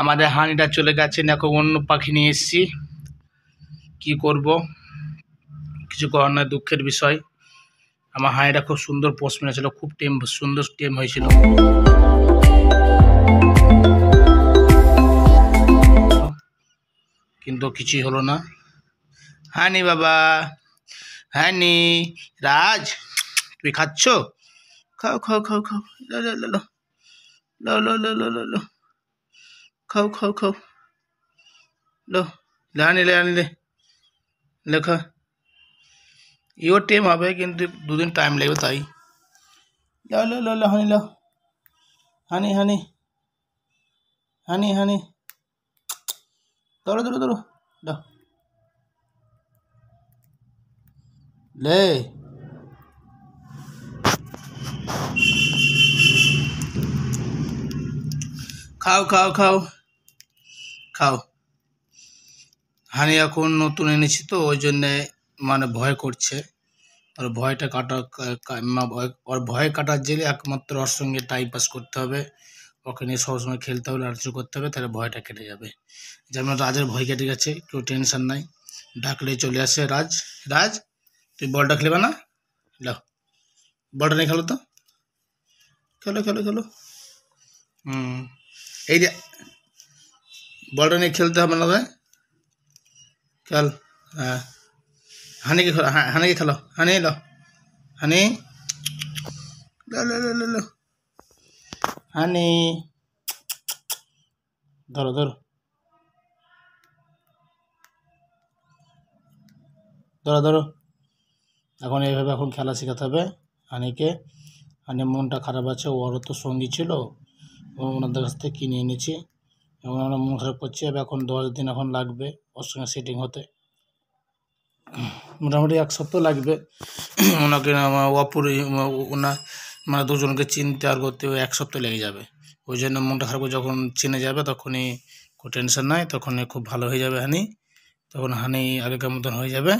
আমাদের হাঁড়িটা চলে গেছে দেখো অন্য পাখি নিয়ে এসছি কি করব কিছু করার না দুঃখের বিষয় আমার হাঁড়িটা খুব সুন্দর পোষ মেরেছিল খুব টেম সুন্দর টেম হয়েছিল কিন্তু কিছুই হলো না হানি বাবা হানি রাজ তুই খাচ্ছ খাও খাও খাও খাও लो लो लो लो लो लो खाओ खाओ खाओ लो लाने ले आने ले लिखा यो टाइम आ गया किंतु दो दिन टाइम लगे बताई लो लो लो लो हनी लो हनी हनी हनी हनी दौड़ो दौड़ो दौड़ो ले খাও খাও খাও খাও হানি এখন নতুন এনেছি তো ওই জন্যে মানে ভয় করছে ওর ভয়টা কাটা ওর ভয় কাটার জেলে একমাত্র ওর সঙ্গে টাইম পাস করতে হবে ওকে নিয়ে সবসময় খেলতে হবে লাড়চু করতে হবে তাহলে ভয়টা কেটে যাবে যেমন রাজের ভয় কেটে গেছে কেউ টেনশন নাই ডাকলে চলে আসে রাজ রাজ তুই বলটা খেলবে না লো বলটা নিয়ে খেলো তো খেলো খেলো খেলো হুম এইটা বলটা নিয়ে খেলতে হবে না তো খেল হ্যাঁ হানিকে খেলো হ্যাঁ, হানিকে খেলো হানি লো হানি লো হানি ধরো ধরো ধরো ধরো এখন এইভাবে এখন খেলা শেখাতে হবে হানিকে হানি মনটা খারাপ আছে ওরও তো সঙ্গী ছিল ওনাদের কাছ থেকে কিনে এনেছি এবং ওনারা মন খারাপ করছে এখন দশ দিন এখন লাগবে ওর সঙ্গে সেটিং হতে মোটামুটি এক সপ্তাহ লাগবে ওনাকে অপরি ওনা মানে দুজনকে চিনতে আর করতে এক সপ্তাহ লেগে যাবে ওই জন্য মনটা খারাপ যখন চিনে যাবে তখনই কোনো টেনশন নাই তখনই খুব ভালো হয়ে যাবে হানি তখন হানি আগেকার মতন হয়ে যাবে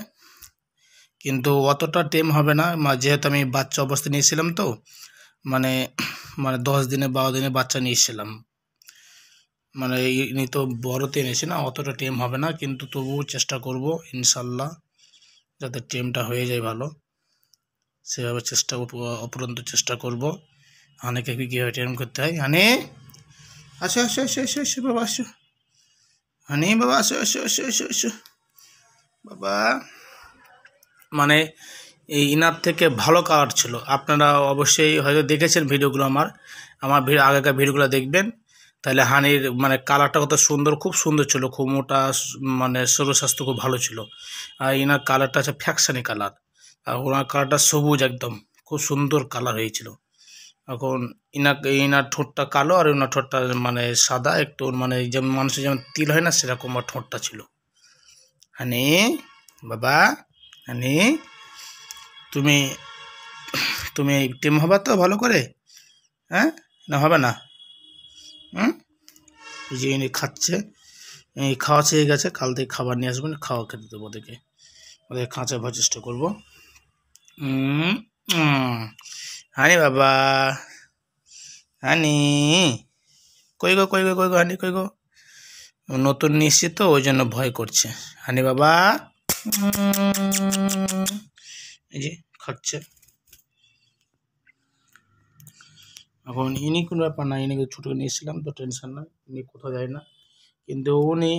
কিন্তু অতটা টেম হবে না যেহেতু আমি বাচ্চা অবস্থা নিয়েছিলাম তো মানে মানে দশ দিনে বারো দিনে বাচ্চা নিয়ে এসেছিলাম মানে ইনি তো বড়তে এনেছি না অতটা টেম হবে না কিন্তু তবুও চেষ্টা করব ইনশাল্লাহ যাতে টেমটা হয়ে যায় ভালো সেভাবে চেষ্টা অপরন্ত চেষ্টা করব অনেকে কি কীভাবে টেম করতে হয় হানে আসো আসো আসো আসো আসো বাবা আসো হানি বাবা আসো আসো আসো আসো আসো বাবা মানে এই ইনার থেকে ভালো কালার ছিল আপনারা অবশ্যই হয়তো দেখেছেন ভিডিওগুলো আমার আমার আগেকার ভিডিওগুলো দেখবেন তাহলে হানির মানে কালারটা কত সুন্দর খুব সুন্দর ছিল খুব মোটা মানে স্বাস্থ্য খুব ভালো ছিল আর ইনার কালারটা আছে ফ্যাকশানি কালার আর ওনার কালারটা সবুজ একদম খুব সুন্দর কালার হয়েছিল এখন ইনা ইনার ঠোঁটটা কালো আর ওনার ঠোঁটটা মানে সাদা একটু মানে যেমন মানুষের যেমন তিল হয় না সেরকম ওর ঠোঁটটা ছিল হানি বাবা হানি তুমি তুমি টিম হবা তো ভালো করে হ্যাঁ না হবে না হুম যে ইনি খাচ্ছে খাওয়া চেয়ে গেছে কাল থেকে খাবার নিয়ে আসবেন খাওয়া খেতে দেবো ওদেরকে ওদের খাঁচা ভাবার চেষ্টা করবো হানি বাবা হানি কই গো কই গো কই গো হানি কই গো নতুন নিশ্চিত ওই জন্য ভয় করছে হানি বাবা এই যে খাচ্ছে এখন ইনি কোনো ব্যাপার না ইনিকে ছোটো নিয়েছিলাম তো টেনশন না ইনি কোথাও যায় না কিন্তু উনি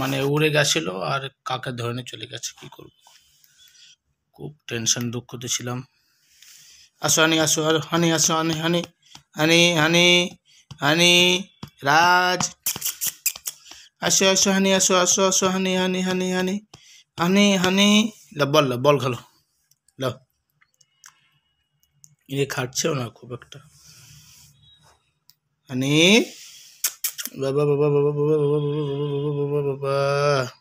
মানে উড়ে গেছিল আর কাকে ধরে নিয়ে চলে গেছে কি করব খুব টেনশন দুঃখতে ছিলাম আসো হানি আসো আর হানি আসো হানি হানি হানি হানি হানি রাজ আসো আসো হানি আসো আসো আসো হানি হানি হানি হানি হানি হানি বল বল খেলো লাও ইনি খাচ্ছেও না খুব একটা মানে বাবা বাবা বাবা বাবা বাবা বাবা বাবা বাবা বাবা